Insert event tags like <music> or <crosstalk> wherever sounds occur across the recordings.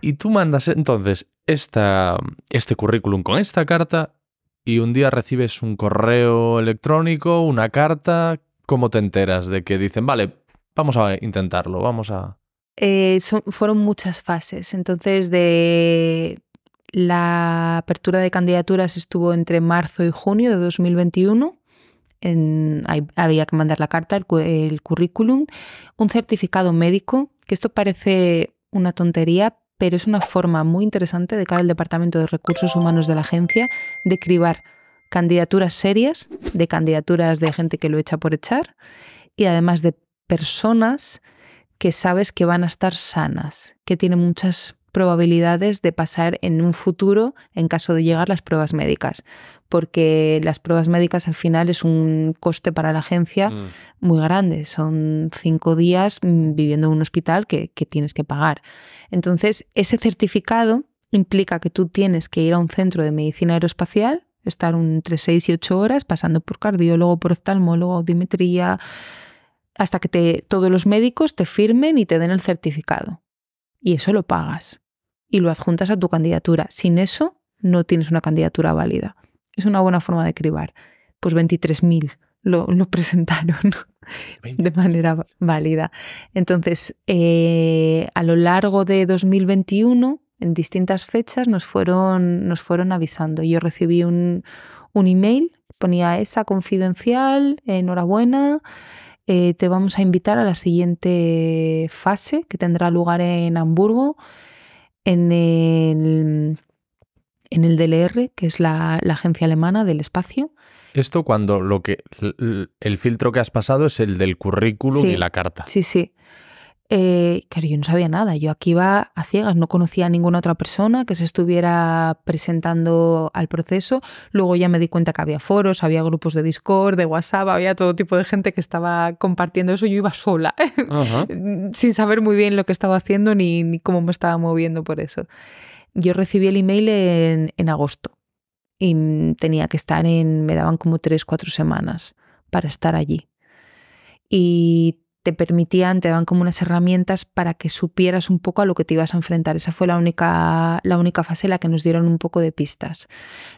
y, tú mandas entonces esta, este currículum con esta carta y un día recibes un correo electrónico, una carta, ¿cómo te enteras de que dicen, vale, vamos a intentarlo, vamos a... Eh, fueron muchas fases, entonces de la apertura de candidaturas estuvo entre marzo y junio de 2021. En, había que mandar la carta, el, el currículum, un certificado médico, que esto parece una tontería, pero es una forma muy interesante de cara al Departamento de Recursos Humanos de la agencia de cribar candidaturas serias, de candidaturas de gente que lo echa por echar y además de personas que sabes que van a estar sanas, que tienen muchas probabilidades de pasar en un futuro en caso de llegar las pruebas médicas, porque las pruebas médicas al final es un coste para la agencia mm. muy grande, son cinco días mm, viviendo en un hospital que, tienes que pagar. Entonces, ese certificado implica que tú tienes que ir a un centro de medicina aeroespacial, estar entre seis y ocho horas pasando por cardiólogo, por oftalmólogo, audimetría, hasta que te, todos los médicos te firmen y te den el certificado y eso lo pagas y lo adjuntas a tu candidatura. Sin eso no tienes una candidatura válida. Es una buena forma de cribar. Pues 23.000 lo, <laughs> presentaron de manera válida. Entonces, eh, a lo largo de 2021, en distintas fechas, nos fueron, nos fueron avisando. Yo recibí un, un email, ponía esa confidencial, enhorabuena. Eh, te vamos a invitar a la siguiente fase que tendrá lugar en Hamburgo, en el, en el DLR, que es la, agencia alemana del espacio. Esto cuando lo que el filtro que has pasado es el del currículum y la carta. Sí, sí. Eh, yo no sabía nada, yo aquí iba a ciegas, no conocía a ninguna otra persona que se estuviera presentando al proceso. Luego ya me di cuenta que había foros, había grupos de Discord, de WhatsApp, había todo tipo de gente que estaba compartiendo eso. Yo iba sola, <laughs> sin saber muy bien lo que estaba haciendo ni, cómo me estaba moviendo por eso. Yo recibí el email en, en agosto y tenía que estar en, me daban como tres, cuatro semanas para estar allí. Y te permitían, te daban como unas herramientas para que supieras un poco a lo que te ibas a enfrentar. Esa fue la única, la única fase en la que nos dieron un poco de pistas.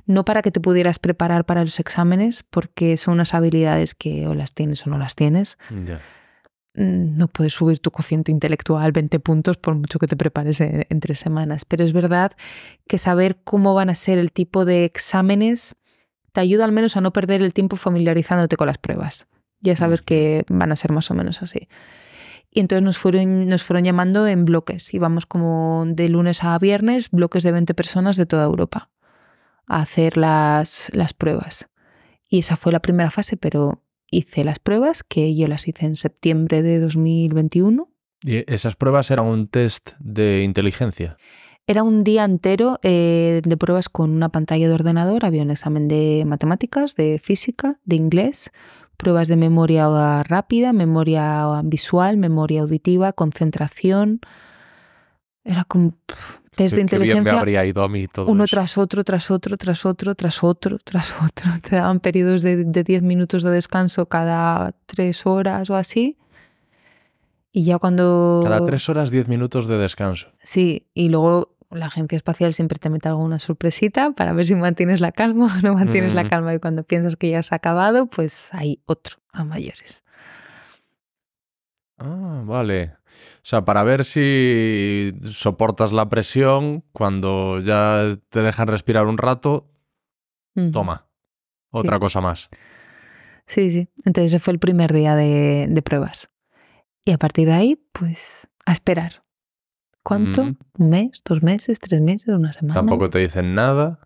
No para que te pudieras preparar para los exámenes, porque son unas habilidades que o las tienes o no las tienes. Mm, no puedes subir tu cociente intelectual 20 puntos por mucho que te prepares en tres semanas. Pero es verdad que saber cómo van a ser el tipo de exámenes te ayuda al menos a no perder el tiempo familiarizándote con las pruebas ya mm. sabes que van a ser más o menos así. Y entonces nos fueron, nos fueron llamando en bloques. Íbamos como de lunes a viernes, bloques de 20 personas de toda Europa a hacer las, las pruebas. Y esa fue la primera fase, pero hice las pruebas, que yo las hice en septiembre de 2021. ¿Y esas pruebas eran un test de inteligencia? Era un día entero eh, de pruebas con una pantalla de ordenador, había un examen de matemáticas, de física, de inglés, pruebas de memoria rápida, memoria visual, memoria auditiva, concentración. Era como test de inteligencia. uno tras otro, tras otro, tras otro, tras otro, tras otro. <laughs> Te daban periodos de 10 minutos de descanso cada 3 horas o así. Y ya cuando... Cada 3 horas 10 minutos de descanso. Sí, y luego la agencia espacial siempre te mete alguna sorpresita para ver si mantienes la calma o no mantienes la calma y cuando piensas que ya has acabado, pues hay otro a mayores. Ah, vale. O sea, para ver si soportas la presión cuando ya te dejan respirar un rato, toma, otra cosa más. Sí, sí. Entonces ese fue el primer día de pruebas. Y a partir de ahí, pues a esperar ¿Cuánto? ¿Un mes? ¿Dos meses? ¿Tres meses? ¿Una semana? Tampoco te dicen nada.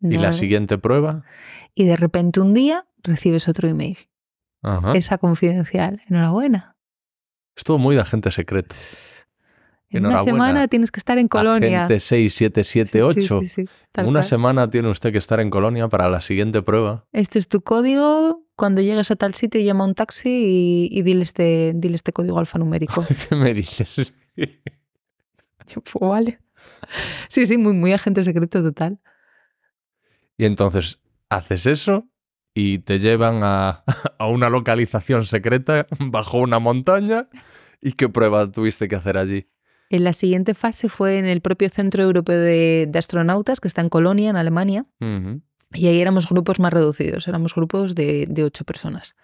¿Y la siguiente prueba? Y de repente un día recibes otro email. Esa confidencial. Enhorabuena. Es todo muy de agente secreto. En una semana tienes que estar en Colonia. Agente una semana tiene usted que estar en Colonia para la siguiente prueba. Este es tu código. Cuando llegues a tal sitio, llama un taxi y, este, dile este código alfanumérico. <laughs> ¿Qué me dices? <laughs> vale. Sí, sí, muy, muy agente secreto total. Y entonces haces eso y te llevan a, <laughs> una localización secreta <laughs> bajo una montaña. ¿Y qué prueba tuviste que hacer allí? En eh, la siguiente fase fue en el propio Centro Europeo de, Astronautas, que está en Colonia, en Alemania. Y ahí éramos grupos más reducidos, éramos grupos de, de ocho personas.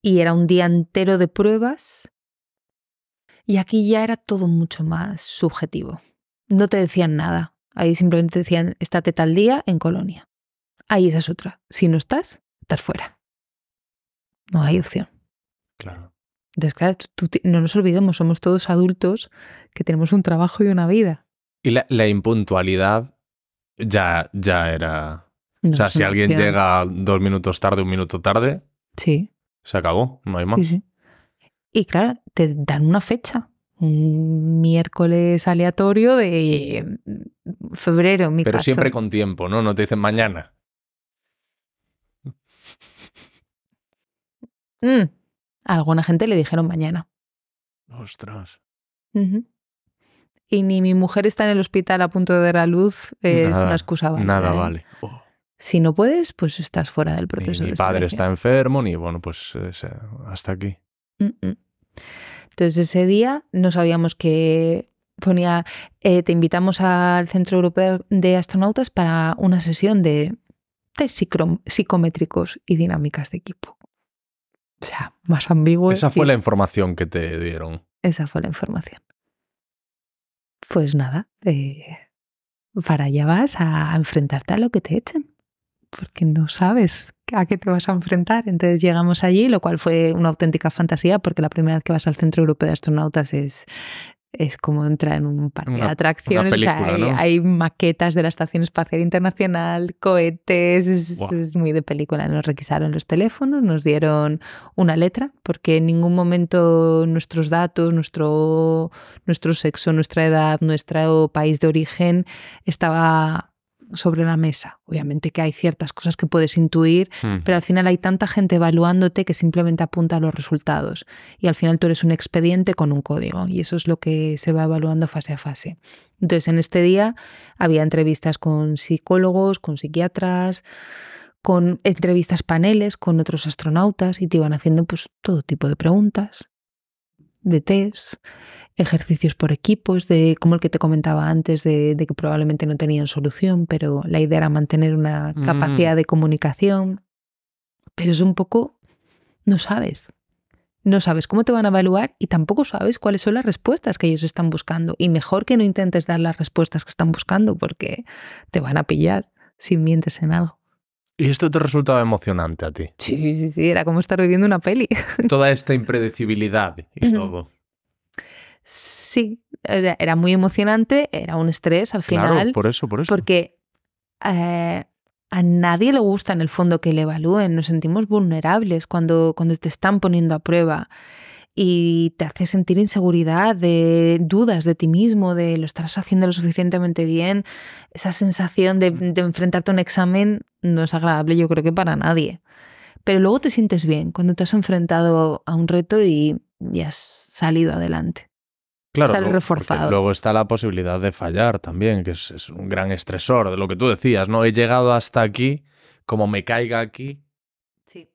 Y era un día entero de pruebas y aquí ya era todo mucho más subjetivo. No te decían nada. Ahí simplemente decían, estate tal día en Colonia. Ahí esa es otra. Si no estás, estás fuera. No hay opción. Claro. Entonces, claro, no nos olvidemos, somos todos adultos que tenemos un trabajo y una vida. Y la, impuntualidad ya, ya era... o sea, si alguien llega dos minutos tarde, un minuto tarde, sí. se acabó, no hay más. Y claro, dan una fecha, un miércoles aleatorio de mm, febrero, Pero siempre con tiempo, ¿no? No te dicen mañana. Mm, a alguna gente le dijeron mañana. Ostras. Y ni mi mujer está en el hospital a punto de dar a luz es una excusa Nada ¿eh? vale. Oh. Si no puedes, pues estás fuera del proceso. mi padre está enfermo, ni bueno, pues eh, hasta aquí. Mm, entonces ese día no sabíamos que ponía, eh, te invitamos al Centro Europeo de Astronautas para una sesión de test psicométricos y dinámicas de equipo. O sea, más ambiguo. Esa fue la información que te dieron. Esa fue la información. Pues nada, eh, para allá vas a enfrentarte a lo que te echen porque no sabes a qué te vas a enfrentar. Entonces llegamos allí, lo cual fue una auténtica fantasía, porque la primera vez que vas al Centro Europeo de Astronautas es, es como entrar en un parque de atracciones. hay, maquetas de la Estación Espacial Internacional, cohetes, es, muy de película. Nos requisaron los teléfonos, nos dieron una letra, porque en ningún momento nuestros datos, nuestro, nuestro sexo, nuestra edad, nuestro país de origen estaba sobre la mesa. Obviamente que hay ciertas cosas que puedes intuir, pero al final hay tanta gente evaluándote que simplemente apunta a los resultados. Y al final tú eres un expediente con un código y eso es lo que se va evaluando fase a fase. Entonces, en este día había entrevistas con psicólogos, con psiquiatras, con entrevistas paneles, con otros astronautas y te iban haciendo pues todo tipo de preguntas de test, ejercicios por equipos, de, como el que te comentaba antes, de, que probablemente no tenían solución, pero la idea era mantener una mm. capacidad de comunicación. Pero es un poco, no sabes. No sabes cómo te van a evaluar y tampoco sabes cuáles son las respuestas que ellos están buscando. Y mejor que no intentes dar las respuestas que están buscando porque te van a pillar si mientes en algo. ¿Y esto te resultaba emocionante a ti? Sí, sí, sí, era como estar viviendo una peli. Toda <laughs> esta impredecibilidad y todo. Sí, era muy emocionante, era un estrés al final. Claro, por eso, por eso. Porque eh, a nadie le gusta en el fondo que le evalúen, nos sentimos vulnerables cuando, cuando te están poniendo a prueba y te hace sentir inseguridad, de dudas de ti mismo, de lo estás haciendo lo suficientemente bien. Esa sensación mm. de, enfrentarte a un examen no es agradable, yo creo que para nadie. Pero luego te sientes bien cuando te has enfrentado a un reto y has salido adelante. Claro, Luego está la posibilidad de fallar también, que es, un gran estresor de lo que tú decías, ¿no? He llegado hasta aquí, como me caiga aquí. Sí.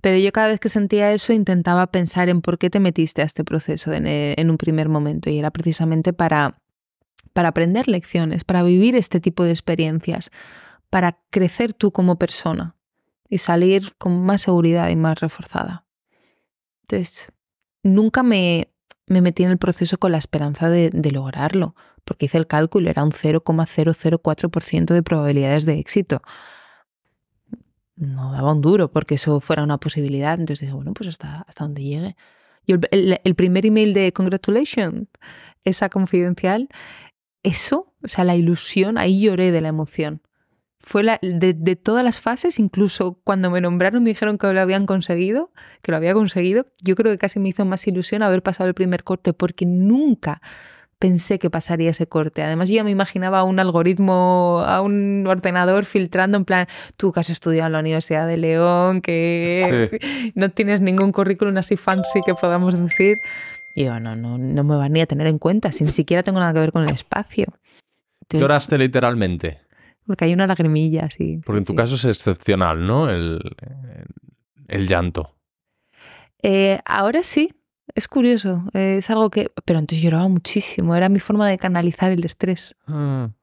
Pero yo cada vez que sentía eso intentaba pensar en por qué te metiste a este proceso en, eh, un primer momento y era precisamente para, para aprender lecciones, para vivir este tipo de experiencias, para crecer tú como persona y salir con más seguridad y más reforzada. Entonces, nunca me me metí en el proceso con la esperanza de, lograrlo, porque hice el cálculo, era un 0,004% de probabilidades de éxito. No daba un duro porque eso fuera una posibilidad, entonces dije, bueno, pues hasta, hasta donde llegue. el, el primer email de congratulations, esa confidencial, eso, o sea, la ilusión, ahí lloré de la emoción. Fue la, de, todas las fases, incluso cuando me nombraron me dijeron que lo habían conseguido, que lo había conseguido. Yo creo que casi me hizo más ilusión haber pasado el primer corte porque nunca pensé que pasaría ese corte. Además, yo me imaginaba a un algoritmo, a un ordenador filtrando en plan, tú que has estudiado en la Universidad de León, que <laughs> no tienes ningún currículum así fancy que podamos decir. Y yo, no, no, no me van ni a tener en cuenta, si ni siquiera tengo nada que ver con el espacio. Lloraste literalmente. Porque hay una lagrimilla, así. Porque en tu caso es excepcional, ¿no? El, llanto. Eh, ahora sí, es curioso. es algo que. Pero antes lloraba muchísimo. Era mi forma de canalizar el estrés. Ah.